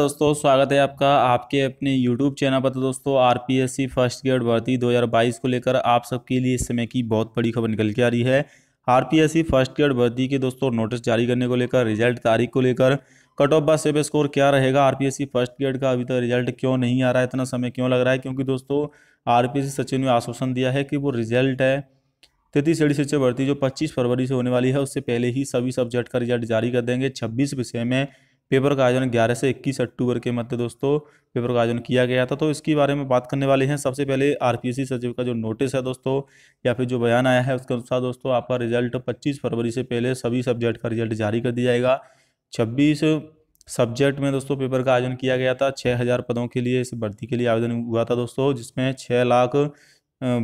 दोस्तों स्वागत है आपका आपके अपने YouTube चैनल पर तो दोस्तों आर फर्स्ट ग्रेड भर्ती 2022 को लेकर आप सबके लिए इस समय की बहुत बड़ी खबर निकल के आ रही है आर फर्स्ट ग्रेड भर्ती के दोस्तों नोटिस जारी करने को लेकर रिजल्ट तारीख को लेकर कट ऑफ बा सेवे स्कोर क्या रहेगा आर फर्स्ट ग्रेड का अभी तक रिजल्ट क्यों नहीं आ रहा है इतना समय क्यों लग रहा है क्योंकि दोस्तों आर सचिव ने आश्वासन दिया है कि वो रिजल्ट है तृतीय श्रेणी शिक्षा भर्ती जो पच्चीस फरवरी से होने वाली है उससे पहले ही सभी सब्जेक्ट का रिजल्ट जारी कर देंगे छब्बीस विषय में पेपर का आयोजन 11 से 21 अक्टूबर के मध्य दोस्तों पेपर का आयोजन किया गया था तो इसके बारे में बात करने वाले हैं सबसे पहले आरपीएससी सचिव का जो नोटिस है दोस्तों या फिर जो बयान आया है उसके अनुसार दोस्तों आपका रिजल्ट पच्चीस फरवरी से पहले सभी सब्जेक्ट का रिजल्ट जारी कर दिया जाएगा छब्बीस सब्जेक्ट में दोस्तों पेपर का आयोजन किया गया था छः हज़ार पदों के लिए इस भर्ती के लिए आवेदन हुआ था दोस्तों जिसमें छः लाख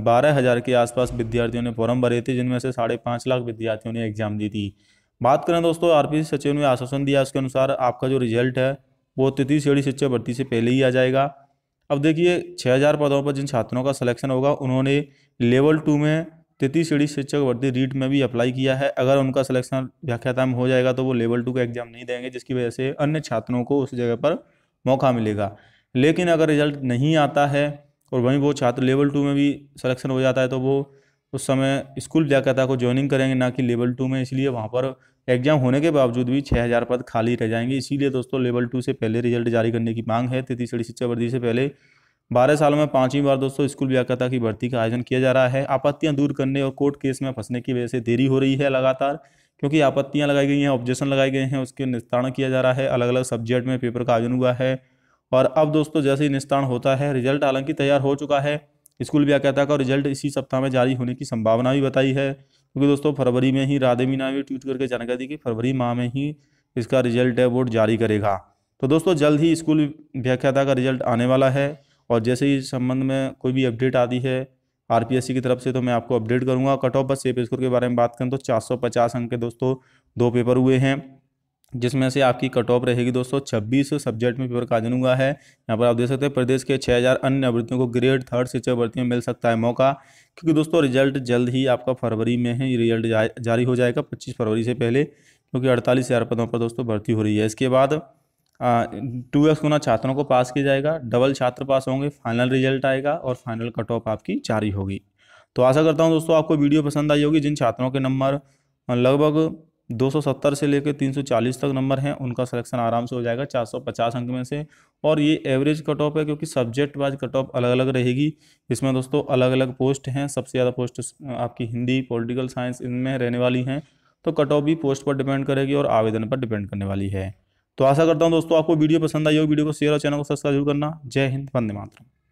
बारह हज़ार के आसपास विद्यार्थियों ने फॉर्म भरे थे जिनमें से साढ़े पाँच लाख विद्यार्थियों ने एग्जाम दी थी बात करें दोस्तों आरपीसी सचिव ने आश्वासन दिया उसके अनुसार आपका जो रिजल्ट है वो तृतीय श्रेणी शिक्षा भर्ती से पहले ही आ जाएगा अब देखिए 6000 पदों पर जिन छात्रों का सिलेक्शन होगा उन्होंने लेवल टू में तृतीय श्रेणी शिक्षक भर्ती रीट में भी अप्लाई किया है अगर उनका सिलेक्शन में हो जाएगा तो वो लेवल टू का एग्जाम नहीं देंगे जिसकी वजह से अन्य छात्रों को उस जगह पर मौका मिलेगा लेकिन अगर रिजल्ट नहीं आता है और वहीं वो छात्र लेवल टू में भी सलेक्शन हो जाता है तो वो उस समय स्कूल व्याख्याता को ज्वाइनिंग करेंगे ना कि लेवल टू में इसलिए वहाँ पर एग्जाम होने के बावजूद भी छः हज़ार पद खाली रह जाएंगे इसीलिए दोस्तों लेवल टू से पहले रिजल्ट जारी करने की मांग है तीसरी शिक्षा वर्दी से पहले बारह सालों में पाँचवीं बार दोस्तों स्कूल व्याकता की भर्ती का आयोजन किया जा रहा है आपत्तियां दूर करने और कोर्ट केस में फंसने की वजह से देरी हो रही है लगातार क्योंकि आपत्तियां लगाई गई हैं ऑब्जेक्शन लगाए गए हैं उसके निस्तारण किया जा रहा है अलग अलग सब्जेक्ट में पेपर का आयोजन हुआ है और अब दोस्तों जैसे ही निस्तारण होता है रिजल्ट हालांकि तैयार हो चुका है स्कूल व्याख्याता का रिजल्ट इसी सप्ताह में जारी होने की संभावना भी बताई है क्योंकि दोस्तों फरवरी में ही राधे मीना भी ट्वीट करके जानकारी दी कि फरवरी माह में ही इसका रिजल्ट है बोर्ड जारी करेगा तो दोस्तों जल्द ही स्कूल व्याख्याता का रिजल्ट आने वाला है और जैसे ही इस संबंध में कोई भी अपडेट आती है आरपीएससी की तरफ से तो मैं आपको अपडेट करूंगा कट ऑफ बस सेप स्कोर के बारे में बात करें तो 450 अंक के दोस्तों दो पेपर हुए हैं जिसमें से आपकी कट ऑफ रहेगी दोस्तों छब्बीस सब्जेक्ट में पेपर का काजन हुआ है यहाँ पर आप देख सकते हैं प्रदेश के 6000 अन्य भर्तियों को ग्रेड थर्ड शिक्षक भर्ती में मिल सकता है मौका क्योंकि दोस्तों रिजल्ट जल्द ही आपका फरवरी में है रिजल्ट जा, जारी हो जाएगा पच्चीस फरवरी से पहले क्योंकि अड़तालीस हज़ार पदों पर दोस्तों भर्ती हो रही है इसके बाद टू एक्स गुना छात्रों को पास किया जाएगा डबल छात्र पास होंगे फाइनल रिजल्ट आएगा और फाइनल कट ऑफ आपकी जारी होगी तो आशा करता हूँ दोस्तों आपको वीडियो पसंद आई होगी जिन छात्रों के नंबर लगभग 270 से लेकर 340 तक नंबर हैं उनका सिलेक्शन आराम से हो जाएगा 450 अंक में से और ये एवरेज कट ऑफ है क्योंकि सब्जेक्ट वाइज कट ऑफ अलग अलग रहेगी इसमें दोस्तों अलग अलग पोस्ट हैं सबसे ज़्यादा पोस्ट आपकी हिंदी पॉलिटिकल साइंस इनमें रहने वाली हैं तो कट ऑफ भी पोस्ट पर डिपेंड करेगी और आवेदन पर डिपेंड करने वाली है तो आशा करता हूँ दोस्तों आपको वीडियो पसंद आई हो वीडियो को शेयर और चैनल को सब्सक्राइब जरूर करना जय हिंद वंदे मातरम